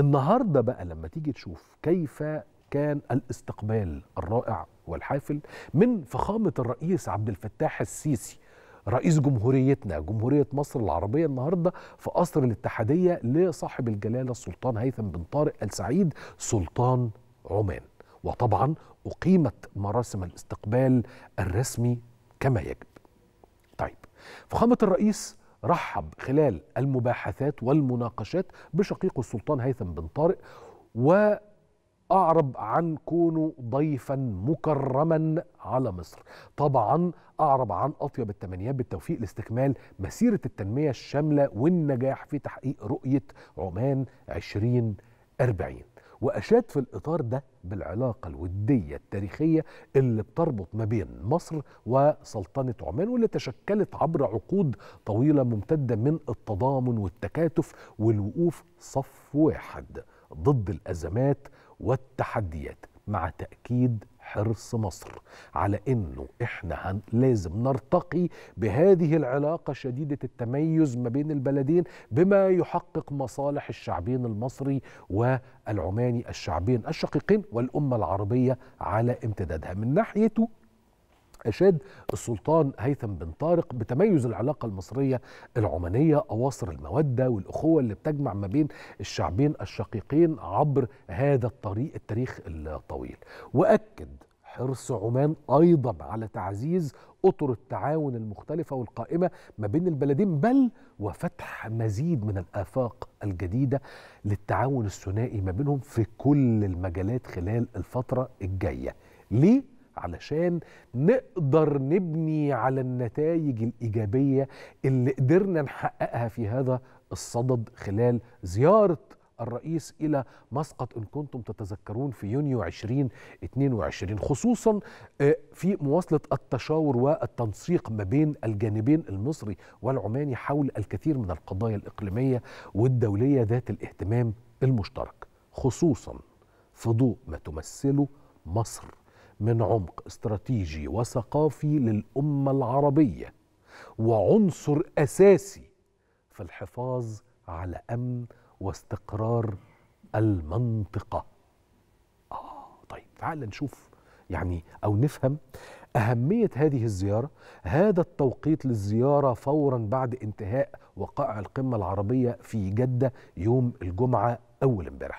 النهارده بقى لما تيجي تشوف كيف كان الاستقبال الرائع والحافل من فخامه الرئيس عبد الفتاح السيسي رئيس جمهوريتنا جمهورية مصر العربية النهاردة في قصر الاتحادية لصاحب الجلالة السلطان هيثم بن طارق آل سعيد سلطان عمان وطبعا أقيمت مراسم الاستقبال الرسمي كما يجب طيب فخامة الرئيس رحب خلال المباحثات والمناقشات بشقيقه السلطان هيثم بن طارق و أعرب عن كونه ضيفا مكرما على مصر طبعا أعرب عن أطيب التمنيات بالتوفيق لاستكمال مسيرة التنمية الشاملة والنجاح في تحقيق رؤية عمان 2040 وأشاد في الإطار ده بالعلاقة الودية التاريخية اللي بتربط ما بين مصر وسلطنة عمان واللي تشكلت عبر عقود طويلة ممتدة من التضامن والتكاتف والوقوف صف واحد ضد الأزمات والتحديات مع تأكيد حرص مصر على انه احنا هن لازم نرتقي بهذه العلاقه شديده التميز ما بين البلدين بما يحقق مصالح الشعبين المصري والعماني الشعبين الشقيقين والامه العربيه على امتدادها من ناحيته أشاد السلطان هيثم بن طارق بتميز العلاقة المصرية العمانية أواصر المودة والأخوة اللي بتجمع ما بين الشعبين الشقيقين عبر هذا الطريق التاريخ الطويل وأكد حرص عمان أيضا على تعزيز أطر التعاون المختلفة والقائمة ما بين البلدين بل وفتح مزيد من الآفاق الجديدة للتعاون الثنائي ما بينهم في كل المجالات خلال الفترة الجاية ليه؟ علشان نقدر نبني على النتائج الايجابيه اللي قدرنا نحققها في هذا الصدد خلال زياره الرئيس إلى مسقط إن كنتم تتذكرون في يونيو 2022 خصوصا آه، في مواصلة التشاور والتنسيق ما بين الجانبين المصري والعماني حول الكثير من القضايا الإقليمية والدولية ذات الاهتمام المشترك خصوصا في ضوء ما تمثله مصر من عمق استراتيجي وثقافي للامه العربيه وعنصر اساسي في الحفاظ على امن واستقرار المنطقه اه طيب تعال نشوف يعني او نفهم اهميه هذه الزياره هذا التوقيت للزياره فورا بعد انتهاء وقائع القمه العربيه في جده يوم الجمعه اول امبارح